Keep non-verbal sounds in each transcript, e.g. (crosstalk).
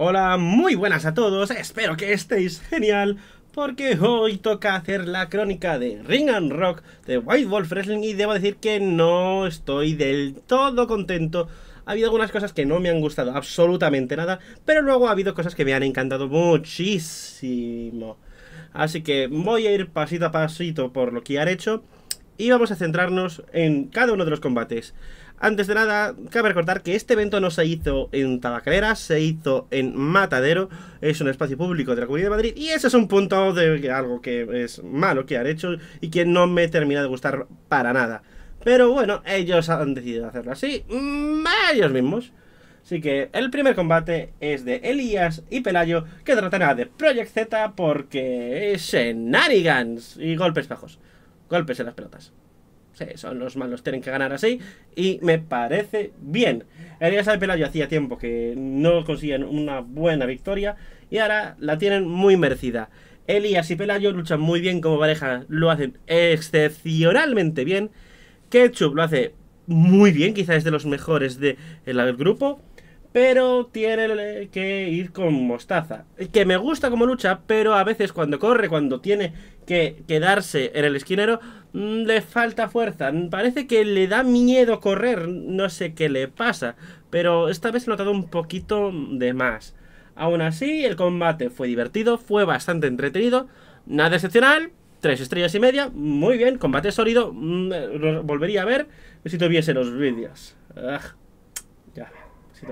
Hola, muy buenas a todos, espero que estéis genial porque hoy toca hacer la crónica de Ring and Rock de White Wolf Wrestling y debo decir que no estoy del todo contento. Ha habido algunas cosas que no me han gustado absolutamente nada, pero luego ha habido cosas que me han encantado muchísimo. Así que voy a ir pasito a pasito por lo que he hecho y vamos a centrarnos en cada uno de los combates. Antes de nada, cabe recordar que este evento no se hizo en Tabacalera, se hizo en Matadero, es un espacio público de la Comunidad de Madrid y ese es un punto de algo que es malo que han hecho y que no me termina de gustar para nada. Pero bueno, ellos han decidido hacerlo así, mm, ellos mismos. Así que el primer combate es de Elías y Pelayo, que tratará de Project Z porque es eh, Narigans y golpes bajos golpes en las pelotas. Sí, son los malos, tienen que ganar así y me parece bien. Elías y Pelayo hacía tiempo que no consiguen una buena victoria y ahora la tienen muy merecida. Elías y Pelayo luchan muy bien como pareja, lo hacen excepcionalmente bien. Ketchup lo hace muy bien, quizás es de los mejores del grupo pero tiene que ir con Mostaza. Que me gusta como lucha, pero a veces cuando corre, cuando tiene que quedarse en el esquinero, mm, le falta fuerza. Parece que le da miedo correr, no sé qué le pasa, pero esta vez lo he notado un poquito de más. Aún así, el combate fue divertido, fue bastante entretenido, nada excepcional, tres estrellas y media, muy bien, combate sólido, mm, volvería a ver si tuviese los vídeos. Si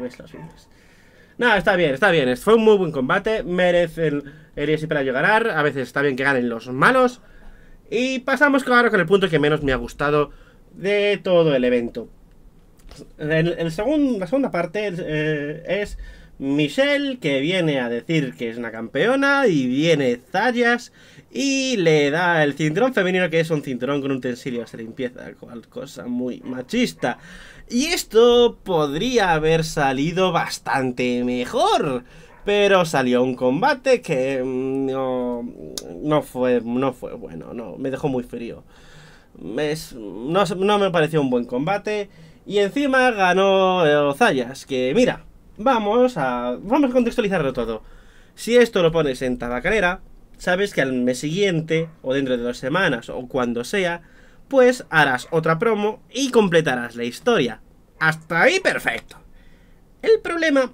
No, está bien, está bien. Fue un muy buen combate. Merecen el y para ganar. A veces está bien que ganen los malos. Y pasamos claro con el punto que menos me ha gustado de todo el evento. la segunda parte eh, es Michelle que viene a decir que es una campeona y viene Zayas y le da el cinturón femenino que es un cinturón con un a de limpieza, cual cosa muy machista. Y esto podría haber salido bastante mejor. Pero salió un combate que mm, no, no fue, no fue bueno, no, me dejó muy frío. no, me pareció un buen combate. Y encima ganó Zayas, que mira, vamos a, vamos a contextualizarlo todo. Si esto lo pones en tabacalera, sabes que al mes siguiente, o dentro de dos semanas, o cuando sea, pues harás otra promo y completarás la historia. Hasta ahí perfecto. El problema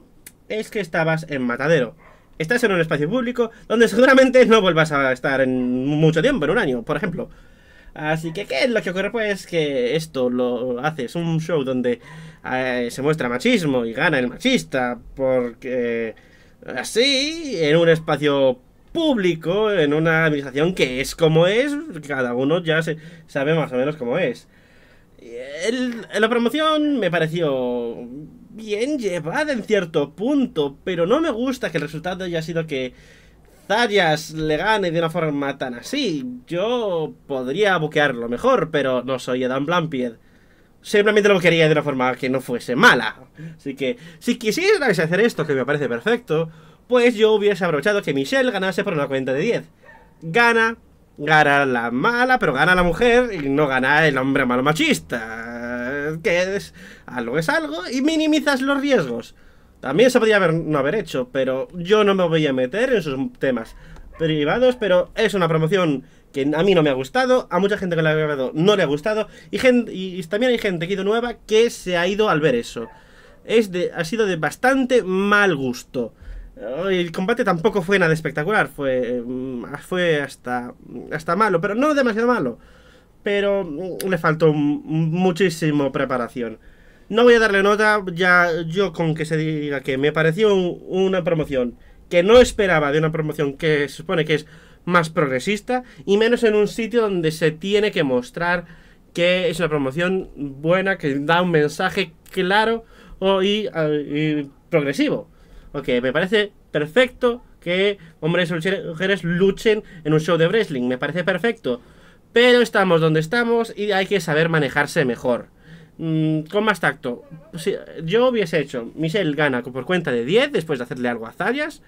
es que estabas en Matadero. Estás en un espacio público donde (laughs) seguramente no vuelvas a estar en mucho tiempo, en un año, por ejemplo. Así que, ¿qué es lo que ocurre? Pues que esto lo haces un show donde eh, se muestra machismo y gana el machista, porque eh, así, en un espacio público en una administración que es como es, cada uno ya se sabe más o menos cómo es. la promoción me pareció bien llevada en cierto punto, pero no me gusta que el resultado haya sido que Zayas le gane de una forma tan así. Yo podría buquearlo mejor, pero no soy Adam Blampied. Simplemente lo quería de una forma que no fuese mala. Así que si quisierais hacer esto, que me parece perfecto, pues yo hubiese aprovechado que Michelle ganase por una cuenta de 10. Gana, gana la mala, pero gana la mujer y no gana el hombre malo machista. Que es algo es algo y minimizas los riesgos. También se podría haber, no haber hecho, pero yo no me voy a meter en sus temas privados, pero es una promoción que a mí no me ha gustado, a mucha gente que la ha grabado no le ha gustado, y, también hay gente que ha ido nueva que se ha ido al ver eso. ha sido de bastante mal gusto. Oh, el combate tampoco fue nada espectacular, fue, mm, fue hasta, hasta malo, pero no demasiado malo. Pero mm, le faltó muchísimo preparación. No voy a darle nota, ya yo con que se diga que me pareció una promoción que no esperaba de una promoción que se supone que es más progresista y menos en un sitio donde se tiene que mostrar que es una promoción buena, que da un mensaje claro ah, y progresivo. Ok, me parece perfecto que hombres y mujeres luchen en un show de wrestling, me parece perfecto. Pero estamos donde estamos y hay que saber manejarse mejor. Mm, con más tacto. yo hubiese hecho, Michelle gana por cuenta de 10 después de hacerle algo a Zayas.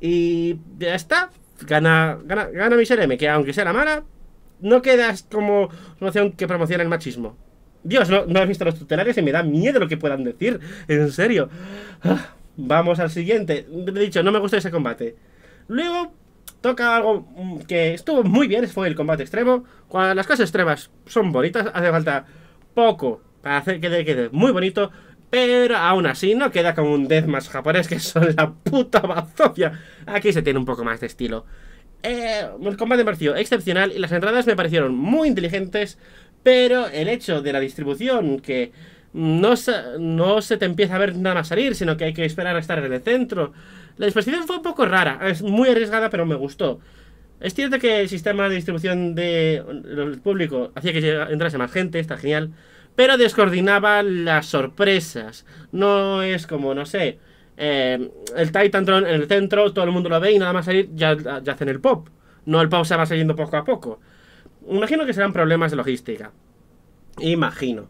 Y ya está. Gana, gana, gana Michelle M, que aunque sea la mala, no quedas como opción que promociona el machismo. Dios, no, has he visto los tutelares y me da miedo lo que puedan decir. En serio. Ah vamos al siguiente. De dicho, no me gusta ese combate. Luego toca algo mm, que estuvo muy bien, fue el combate extremo. Cuando las cosas extremas son bonitas, hace falta poco para hacer que quede muy bonito. Pero aún así no queda como un deathmatch japonés que son la puta bazofia. Aquí se tiene un poco más de estilo. Eh, el combate me pareció excepcional y las entradas me parecieron muy inteligentes. Pero el hecho de la distribución que no se, no se te empieza a ver nada más salir, sino que hay que esperar a estar en el centro. La disposición fue un poco rara, es muy arriesgada, pero me gustó. Es cierto que el sistema de distribución del de público hacía que entrase más gente, está genial, pero descoordinaba las sorpresas. No es como, no sé, eh, El el Tron en el centro, todo el mundo lo ve y nada más salir ya, ya hacen el pop. No el pop se va saliendo poco a poco. Imagino que serán problemas de logística. Imagino.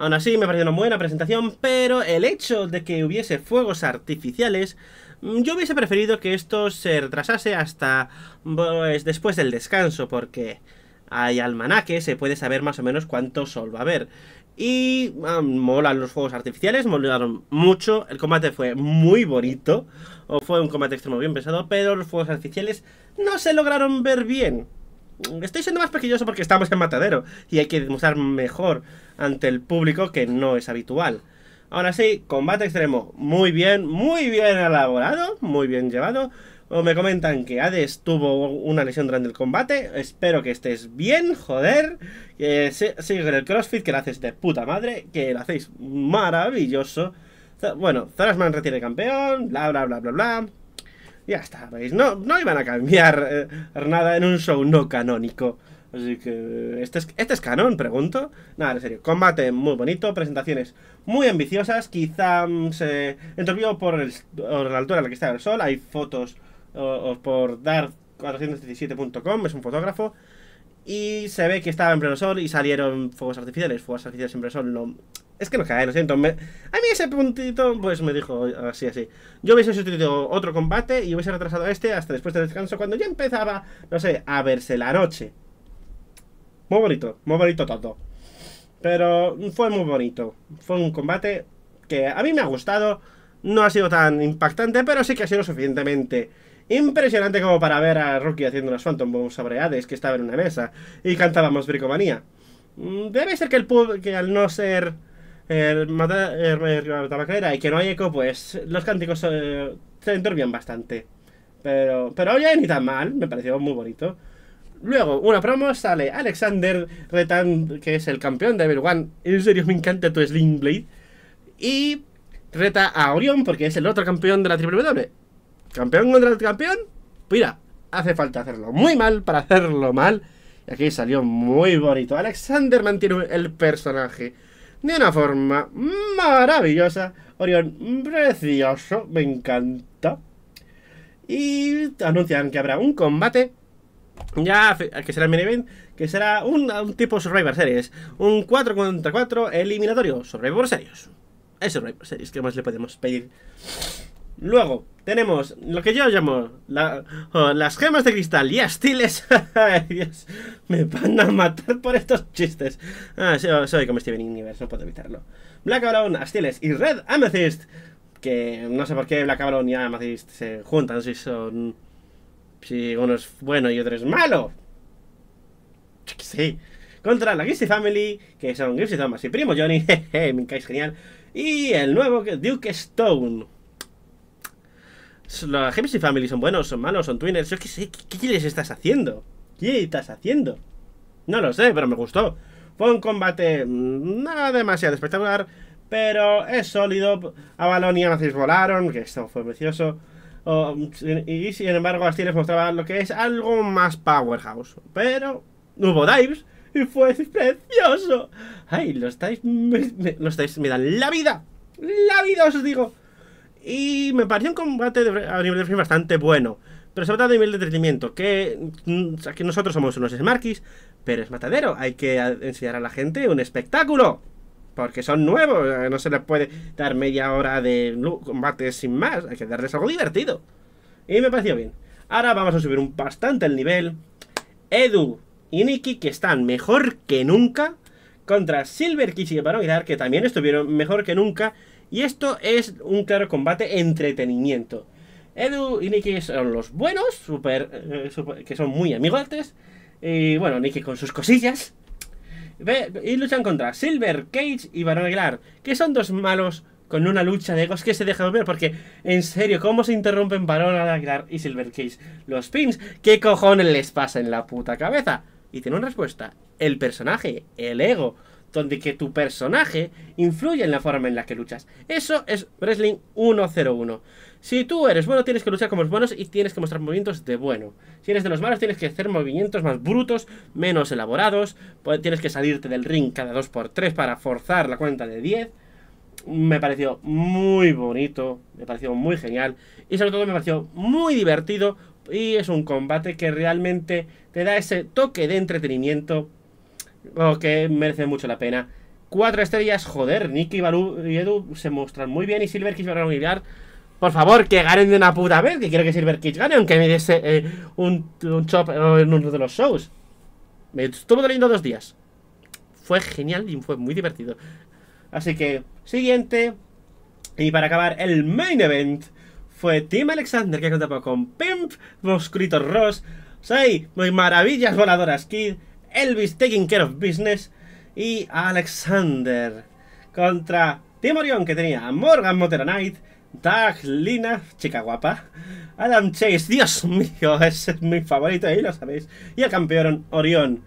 Aún así, me pareció una buena presentación, pero el hecho de que hubiese fuegos artificiales, mm, yo hubiese preferido que esto se retrasase hasta pues, después del descanso, porque hay almanaque, se puede saber más o menos cuánto sol va a haber. Y molan los fuegos artificiales, molaron mucho, el combate fue muy bonito, o fue un combate extremo bien pensado, pero los fuegos artificiales no se lograron ver bien estoy siendo más pequeñoso porque estamos en Matadero y hay que demostrar mejor ante el público que no es habitual. Ahora sí, combate extremo, muy bien, muy bien elaborado, muy bien llevado. me comentan que Hades tuvo una lesión durante el combate. Espero que estés bien, joder. Que sigue en el CrossFit, que lo haces de puta madre, que lo hacéis maravilloso. Bueno, Zorasman retiene campeón, bla, bla, bla, bla, bla. Ya está, ¿veis? No, no iban a cambiar eh, nada en un show no canónico. Así que, eh, ¿este es, ¿este es canon? Pregunto. Nada, en serio, combate muy bonito, presentaciones muy ambiciosas, quizá mm, se enturbió por, la altura en la que estaba el sol, hay fotos por dar417.com, es un fotógrafo, y se ve que estaba en pleno sol y salieron fuegos artificiales, fuegos artificiales en pleno sol no, es que no cae, lo siento. A mí ese puntito, pues me dijo así, así. Yo hubiese sustituido otro combate y hubiese retrasado este hasta después del descanso, cuando ya empezaba, no sé, a verse la noche. Muy bonito, muy bonito todo. Pero fue muy bonito. Fue un combate que a mí me ha gustado. No ha sido tan impactante, pero sí que ha sido suficientemente impresionante como para ver a Rocky haciendo unas Phantom Bombs sobre Hades que estaba en una mesa y cantábamos Bricomanía. Mm, debe ser que el pub, que al no ser rey er, er, de er, la y que no hay eco, pues los cánticos eh, se entorbían bastante. Pero, pero oye, ni tan mal, me pareció muy bonito. Luego, una promo sale Alexander Retan, que es el campeón de Evil One. En serio, me encanta tu Sling Blade. Y reta a Orion porque es el otro campeón de la WWE. ¿Campeón contra el campeón? Pues mira, hace falta hacerlo muy mal para hacerlo mal. Y aquí salió muy bonito. Alexander mantiene el personaje de una forma maravillosa. Orión, precioso, me encanta. Y anuncian que habrá un combate. Ya que será el que será un, tipo Survivor Series, un 4 contra 4 eliminatorio, Survivor Series. Es Survivor Series, ¿qué más le podemos pedir? Luego, tenemos lo que yo llamo oh, las gemas de cristal y astiles. (laughs) me van a matar por estos chistes. Ah, soy como Steven Universe, no puedo evitarlo. Black Avalon, astiles y Red Amethyst. Que no sé por qué Black Avalon y Amethyst se juntan si son. Si uno es bueno y otro es malo. Sí. Contra la Gipsy Family, que son Gipsy Thomas y Primo Johnny. (laughs) me caes genial. Y el nuevo Duke Stone. Los Hepsi Family son buenos, son malos, son twiners. Yo qué sé, ¿qué, les estás haciendo? ¿Qué estás haciendo? No lo sé, pero me gustó. Fue un combate mm, nada demasiado espectacular, pero es sólido. A y volaron, que esto fue precioso. y sin embargo, así les mostraba lo que es algo más powerhouse. Pero hubo dives y fue precioso. Ay, los dives me, los dives me dan la vida. La vida, os digo. Y me pareció un combate a nivel de frame bastante bueno. Pero sobre todo a nivel de entretenimiento, que mm, nosotros somos unos Smarkies, pero es matadero. Hay que enseñar a la gente un espectáculo. Porque son nuevos, eh, no se les puede dar media hora de combate sin más. Hay que darles algo divertido. Y me pareció bien. Ahora vamos a subir un bastante el nivel. Edu y Nikki, que están mejor que nunca. Contra Silver Kiss y Barón que también estuvieron mejor que nunca. Y esto es un claro combate entretenimiento. Edu y Nicky son los buenos, eh, super, que son muy amigotes. Y bueno, Nicky con sus cosillas. y luchan contra Silver, Cage y Baron Aguilar, que son dos malos con una lucha de egos que se deja ver. Porque, en serio, ¿cómo se interrumpen Baron Aguilar y Silver Cage? Los pins, ¿qué cojones les pasa en la puta cabeza? Y tiene una respuesta: el personaje, el ego donde que tu personaje influye en la forma en la que luchas. Eso es Wrestling 101. Si tú eres bueno, tienes que luchar como los buenos y tienes que mostrar movimientos de bueno. Si eres de los malos, tienes que hacer movimientos más brutos, menos elaborados. Tienes que salirte del ring cada 2x3 para forzar la cuenta de 10. Me pareció muy bonito, me pareció muy genial y sobre todo me pareció muy divertido y es un combate que realmente te da ese toque de entretenimiento lo que merece mucho la pena. Cuatro estrellas, joder, Nick y y Edu se muestran muy bien y Silver Kiss va a Por favor, que ganen de una puta vez, que quiero que Silver Kiss gane, aunque me diese eh, un, chop en uno de los shows. Me estuvo doliendo dos días. Fue genial y fue muy divertido. Así que, siguiente. Y para acabar, el main event fue Team Alexander, que contado con Pimp, Moscrito Ross, muy Maravillas Voladoras Kid, Elvis Taking Care of Business y Alexander contra Orion, que tenía a Morgan Motor Knight, Doug Lina, chica guapa, Adam Chase, Dios mío, (laughs) ese es mi favorito ahí lo sabéis, y el campeón Orión.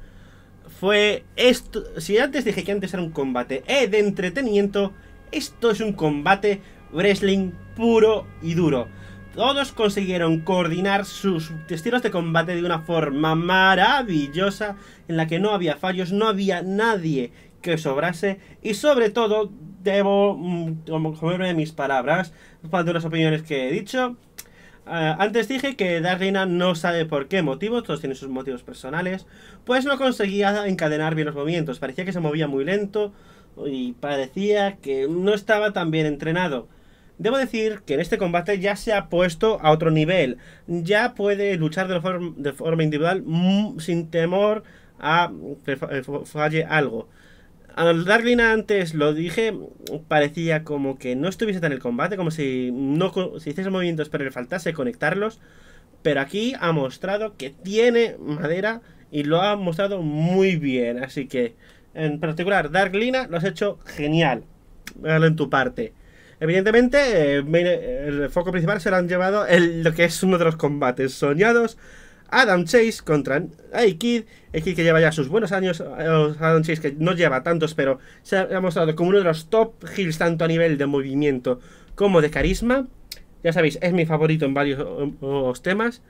Fue esto, si antes dije que antes era un combate eh, de entretenimiento, esto es un combate wrestling puro y duro todos consiguieron coordinar sus estilos de combate de una forma maravillosa en la que no había fallos, no había nadie que sobrase y sobre todo debo mm, comerme mis palabras de las opiniones que he dicho. Eh, antes dije que Darlina no sabe por qué motivos, todos tienen sus motivos personales, pues no conseguía encadenar bien los movimientos, parecía que se movía muy lento y parecía que no estaba tan bien entrenado. Debo decir que en este combate ya se ha puesto a otro nivel. Ya puede luchar de, forma, individual mm, sin temor a que eh, falle algo. Al Lina antes lo dije, parecía como que no estuviese tan el combate, como si no hiciese movimientos pero le faltase conectarlos. Pero aquí ha mostrado que tiene madera y lo ha mostrado muy bien. Así que, en particular, Dark lo has hecho genial. Vealo en tu parte. Evidentemente, eh, eh, el foco principal se lo han llevado en lo que es uno de los combates soñados. Adam Chase contra Aikid kid que lleva ya sus buenos años. Eh, Adam Chase que no lleva tantos, pero se ha mostrado como uno de los top heels tanto a nivel de movimiento como de carisma. Ya sabéis, es mi favorito en varios temas.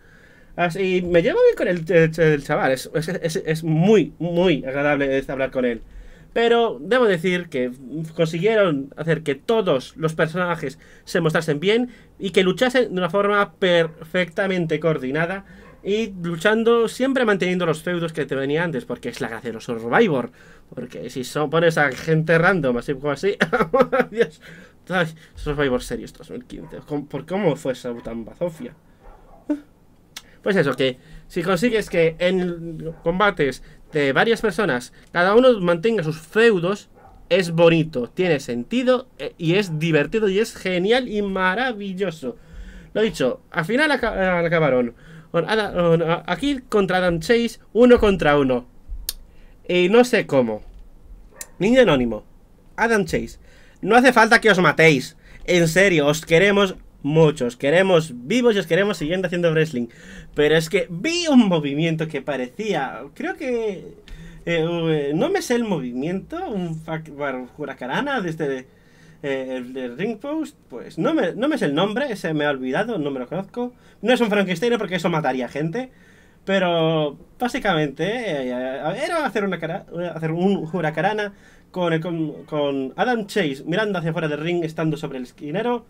Y me llevo bien con el, chaval. es, muy, muy agradable hablar con él. Pero debo decir que consiguieron hacer que todos los personajes se mostrasen bien y que luchasen de una forma perfectamente coordinada y luchando siempre manteniendo los feudos que te venía antes, porque es la gracia de los Survivor. Porque si pones a gente random así como así, (laughs) Dios, ay, Survivor Series 2015. ¿Por cómo fue esa tan bazofia? Pues eso, que si consigues que en combates de varias personas, cada uno mantenga sus feudos, es bonito, tiene sentido eh, y es divertido y es genial y maravilloso. Lo dicho, al final acabaron. Aquí contra Adam Chase, uno contra uno. Y no sé cómo. Niño Anónimo, Adam Chase, no hace falta que os matéis. En serio, os queremos, muchos. Queremos vivos y os queremos siguiendo haciendo wrestling. Pero es que vi un movimiento que parecía. Creo que. Eh, eh, no me sé el movimiento. Un huracarana desde este eh, el, Ring Post. Pues no me, no me sé el nombre. Ese me ha olvidado. No me lo conozco. No es un Frankenstein porque eso mataría gente. Pero básicamente era hacer, una cara, hacer un huracarana con, con, con Adam Chase mirando hacia afuera del ring, estando sobre el esquinero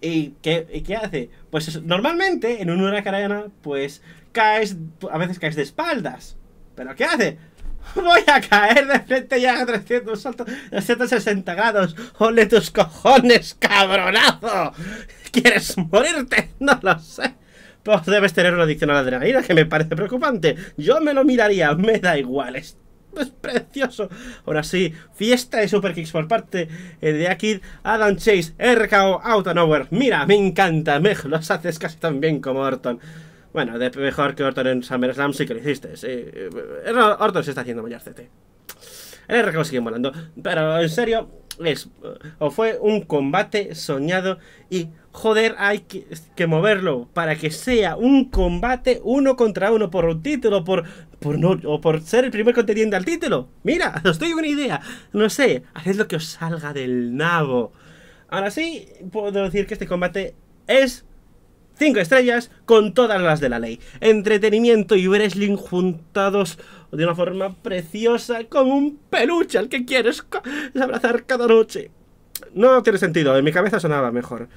¿Y qué, hace? Pues normalmente en un huracán, pues caes, a veces caes de espaldas. ¿Pero qué hace? (laughs) Voy a caer de frente ya a 300 saltos, 360 grados. ¡Ole tus cojones, cabronazo! ¿Quieres morirte? (laughs) No lo sé. Pues debes tener una adicción a la adrenalina que me parece preocupante. Yo me lo miraría, me da igual esto es precioso. Ahora sí, fiesta de Super Kicks por parte eh, de Akid, Adam Chase, RKO, Out and Over. Mira, me encanta, Mej los haces casi tan bien como Orton. Bueno, de mejor que Orton en SummerSlam sí que lo hiciste. Eh, eh, Orton se está haciendo mayor CT. El RKO sigue volando. Pero en serio, es, eh, o fue un combate soñado y joder, hay que, moverlo para que sea un combate uno contra uno por un título, por, por no, o por ser el primer contendiente al título. Mira, (laughs) os doy una idea. No sé, haced lo que os salga del nabo. Ahora sí, puedo decir que este combate es 5 estrellas con todas las de la ley. Entretenimiento y wrestling juntados de una forma preciosa, como un peluche al que quieres abrazar cada noche. No tiene sentido, en mi cabeza sonaba mejor.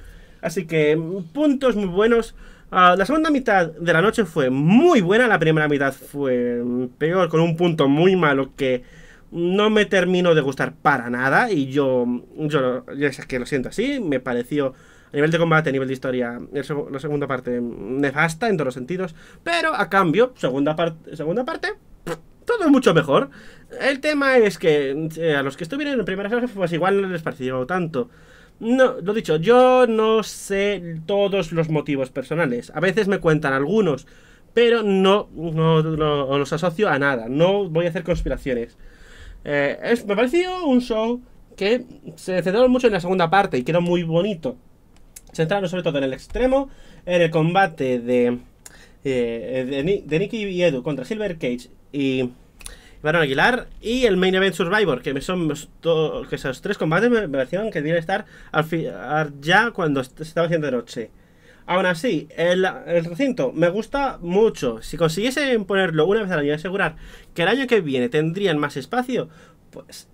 Así que puntos muy buenos. Ah, la segunda mitad de la noche fue muy buena, la primera mitad fue mm, peor, con un punto muy malo que no me terminó de gustar para nada. Y yo, yo ya que lo siento así, me pareció a nivel de combate, a nivel de historia, la segunda parte nefasta en todos los sentidos, pero a cambio, segunda, parte segunda parte, todo mucho mejor. El tema es que eh, a los que estuvieron en primera horas, pues igual no les pareció tanto. No, lo dicho, yo no sé todos los motivos personales. A veces me cuentan algunos, pero no, los asocio a nada. No voy a hacer conspiraciones. Eh, me pareció un show que se centró mucho en la segunda parte y quedó muy bonito. Centrarnos sobre todo en el extremo, en el combate de, eh, Nicky y Edu contra Silver Cage y Barón Aguilar y el Main Event Survivor, que son esos tres combates me parecieron que debían estar ya cuando se estaba haciendo de noche. Aún así, el, recinto me gusta mucho. Si consiguiesen ponerlo una vez al año y asegurar que el año que viene tendrían más espacio, pues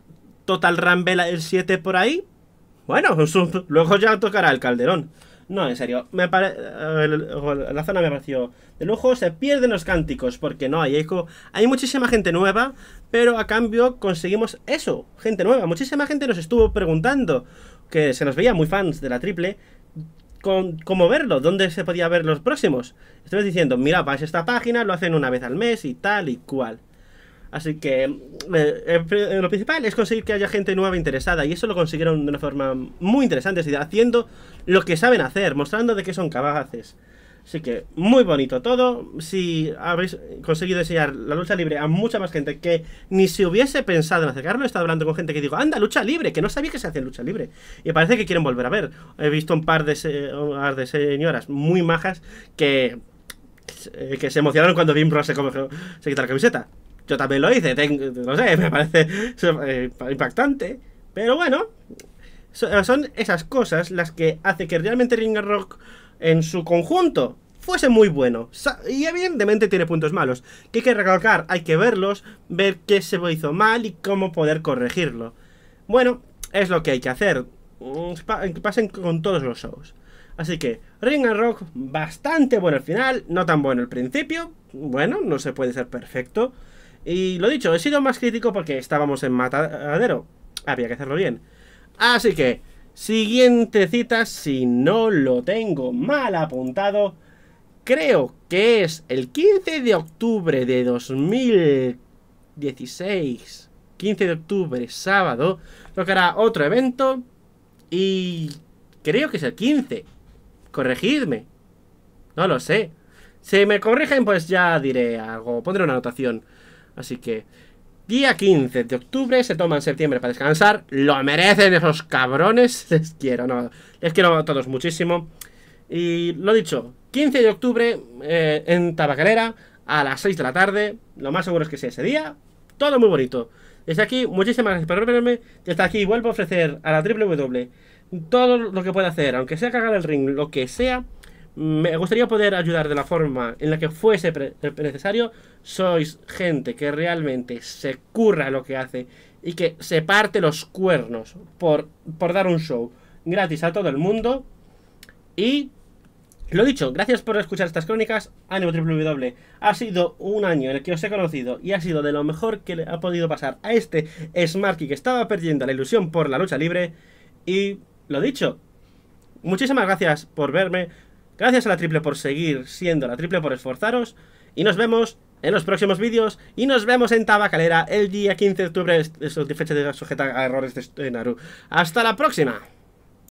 Total Rumble el 7 por ahí, bueno, (laughs) luego ya tocará el calderón. No, en serio, me la zona me pareció de lujo, se pierden los cánticos porque no hay eco, hay muchísima gente nueva, pero a cambio conseguimos eso, gente nueva, muchísima gente nos estuvo preguntando, que se nos veía muy fans de la triple, con cómo verlo, dónde se podía ver los próximos. Estoy diciendo, mira, vais a esta página, lo hacen una vez al mes y tal y cual. Así que lo principal es conseguir que haya gente nueva interesada y eso lo consiguieron de una forma muy interesante, haciendo lo que saben hacer, mostrando de qué son capaces. Así que muy bonito todo. Si habéis conseguido enseñar la lucha libre a mucha más gente que ni se hubiese pensado en acercarlo, he estado hablando con gente que digo, anda, lucha libre, que no sabía que se hacía lucha libre. Y parece que quieren volver a ver. He visto un par de, señoras muy majas que, eh, se emocionaron cuando Bimbro se, se quitó la camiseta. Yo también lo hice, no sé, (laughs) me parece eh, impactante. Pero bueno, eh, son esas cosas las que hace que realmente Ring Rock en su conjunto fuese muy bueno. Y evidentemente tiene puntos malos, que hay que recalcar, hay que verlos, ver qué se hizo mal y cómo poder corregirlo. Bueno, es lo que hay que hacer. Mm, pasen con todos los shows. Así que Ring Rock bastante bueno al final, no tan bueno al principio. Bueno, no se puede ser perfecto. Y lo dicho, he sido más crítico porque estábamos en matadero. Había que hacerlo bien. Así que, siguiente cita, si no lo tengo mal apuntado, creo que es el 15 de octubre de 2016. 15 de octubre, sábado, que tocará otro evento y creo que es el 15. Corregidme. No lo sé. Si me corrigen, pues ya diré algo, pondré una anotación. Así que día 15 de octubre, se toman septiembre para descansar. Lo merecen esos cabrones. (laughs) Les quiero, no. Les quiero a todos muchísimo. Y lo dicho, 15 de octubre eh, en Tabacalera a las 6 de la tarde. Lo más seguro es que sea ese día. Todo muy bonito. Desde aquí, muchísimas gracias por verme. Desde aquí vuelvo a ofrecer a la ww todo lo que pueda hacer, aunque sea cagar el ring, lo que sea me gustaría poder ayudar de la forma en la que fuese necesario. Sois gente que realmente se curra lo que hace y que se parte los cuernos por, por dar un show gratis a todo el mundo. Y lo dicho, gracias por escuchar estas crónicas. Ánimo W. Ha sido un año en el que os he conocido y ha sido de lo mejor que le ha podido pasar a este Smarky que estaba perdiendo la ilusión por la lucha libre. Y lo dicho, muchísimas gracias por verme. Gracias a la triple por seguir siendo la triple por esforzaros. Y nos vemos en los próximos vídeos. Y nos vemos en Tabacalera el día 15 de octubre. fecha de sujeta a errores de Naru. Hasta la próxima.